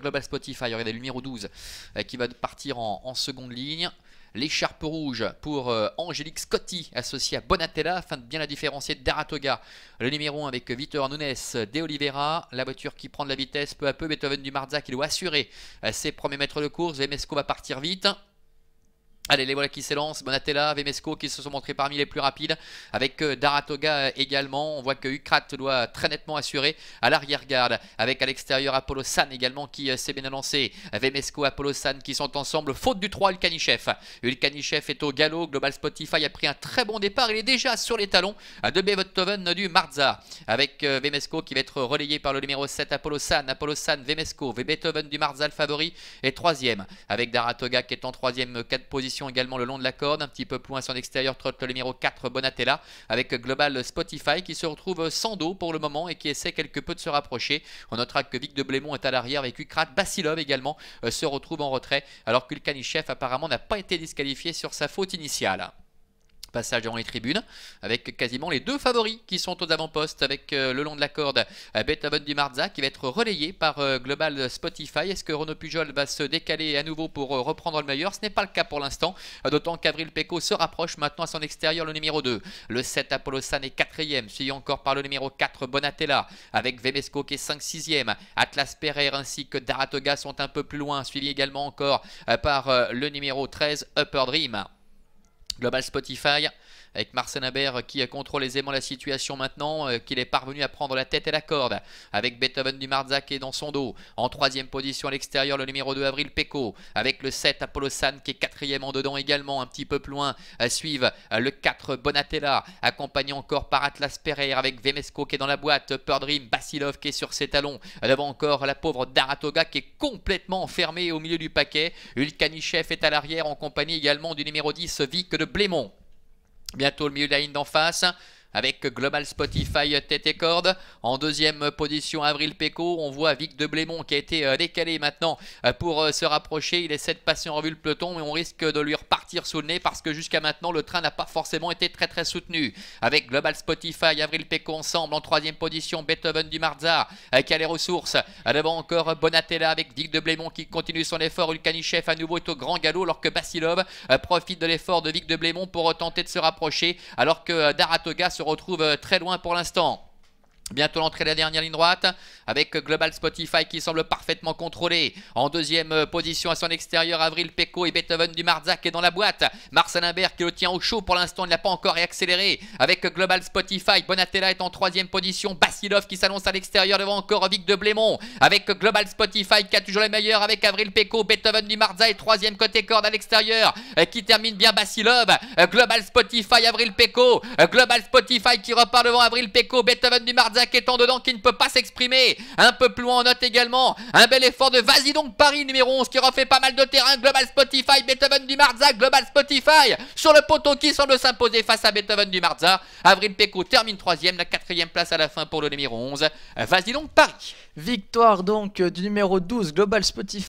Global Spotify, il y aurait des numéros 12 euh, qui va partir en, seconde ligne. L'écharpe rouge pour euh, Angélique Scotti, associée à Bonatella, afin de bien la différencier d'Aratoga. Le numéro 1 avec Vitor Nunes de Oliveira. La voiture qui prend de la vitesse peu à peu. Beethoven du Marza qui doit assurer euh, ses premiers mètres de course. Vemesco va partir vite. Allez, les voilà qui s'élancent, Bonatella, Vemesco qui se sont montrés parmi les plus rapides, avec euh, Daratoga également, on voit que Ukrat doit très nettement assurer à l'arrière-garde, avec à l'extérieur Apollo San également qui euh, s'est bien lancé, Vemesco, Apollo San qui sont ensemble, faute du 3 Ulkanichev, Ulkanichev est au galop, Global Spotify a pris un très bon départ, il est déjà sur les talons de Beethoven du Marza, avec euh, Vemesco qui va être relayé par le numéro 7 Apollo San, Apollo San, Vemesco, Beethoven du Marza le favori Et troisième, avec Daratoga qui est en troisième, 4 positions également le long de la corde. Un petit peu plus loin sur l'extérieur trotte le numéro 4 Bonatella avec Global Spotify qui se retrouve sans dos pour le moment et qui essaie quelque peu de se rapprocher. On notera que Vic de Blémont est à l'arrière avec Ukrat. Basilov également euh, se retrouve en retrait alors qu'Ulkanishev apparemment n'a pas été disqualifié sur sa faute initiale. Passage dans les tribunes avec quasiment les deux favoris qui sont aux avant-postes avec euh, le long de la corde euh, Beethoven du Marza qui va être relayé par euh, Global Spotify. Est-ce que Renaud Pujol va se décaler à nouveau pour reprendre le meilleur Ce n'est pas le cas pour l'instant, d'autant qu'Avril Peco se rapproche maintenant à son extérieur le numéro 2. Le 7 Apollo San est quatrième, suivi encore par le numéro 4 Bonatella avec Vemesco qui est 5 6ème. Atlas Pereira ainsi que Daratoga sont un peu plus loin, suivi également encore par le numéro 13 Upper Dream. Global Spotify avec Marcel Haber euh, qui euh, contrôle aisément la situation maintenant, euh, qu'il est parvenu à prendre la tête et la corde, avec Beethoven du Marzac qui est dans son dos. En troisième position à l'extérieur, le numéro 2 Avril Peco. avec le 7 Apollo San qui est quatrième en dedans également, un petit peu plus loin, suivent le 4 Bonatella, accompagné encore par Atlas Pereira avec Vemesco qui est dans la boîte, Dream, Basilov qui est sur ses talons, devant encore la pauvre Daratoga qui est complètement enfermée au milieu du paquet, Ulkanichev est à l'arrière en compagnie également du numéro 10 Vic de Blémont. Bientôt le milieu de la ligne d'en face avec Global Spotify tête et corde. En deuxième position, Avril Péco. On voit Vic de Blémont qui a été euh, décalé maintenant euh, pour euh, se rapprocher. Il essaie de passer en revue le peloton, mais on risque de lui repartir sous le nez parce que jusqu'à maintenant, le train n'a pas forcément été très très soutenu. Avec Global Spotify, Avril Péco ensemble. En troisième position, Beethoven du Marzard qui a les ressources. Devant encore Bonatella avec Vic de Blémont qui continue son effort. Ulkanichev à nouveau est au grand galop alors que Basilov profite de l'effort de Vic de Blémont pour tenter de se rapprocher alors que Daratoga se retrouve euh, très loin pour l'instant. Bientôt l'entrée de la dernière ligne droite avec Global Spotify qui semble parfaitement contrôlé. En deuxième position à son extérieur, Avril Peco et Beethoven du Marzac est dans la boîte. Marcel Imbert qui le tient au chaud pour l'instant, il n'a pas encore réaccéléré Avec Global Spotify, Bonatella est en troisième position. Basilov qui s'annonce à l'extérieur devant encore Vic de Blémont. Avec Global Spotify qui a toujours les meilleurs avec Avril Peco, Beethoven du Marzac et troisième côté corde à l'extérieur euh, qui termine bien Basilov. Euh, Global Spotify, Avril Peco euh, Global Spotify qui repart devant Avril Peco Beethoven du Marzac est en dedans qui ne peut pas s'exprimer. Un peu plus loin, on note également un bel effort de Vas-y donc Paris numéro 11 qui refait pas mal de terrain. Global Spotify, Beethoven du Marza, Global Spotify sur le poteau qui semble s'imposer face à Beethoven du Marza. Avril Pécou termine troisième, la quatrième place à la fin pour le numéro 11. Vas-y donc Paris. Victoire donc du numéro 12 Global Spotify.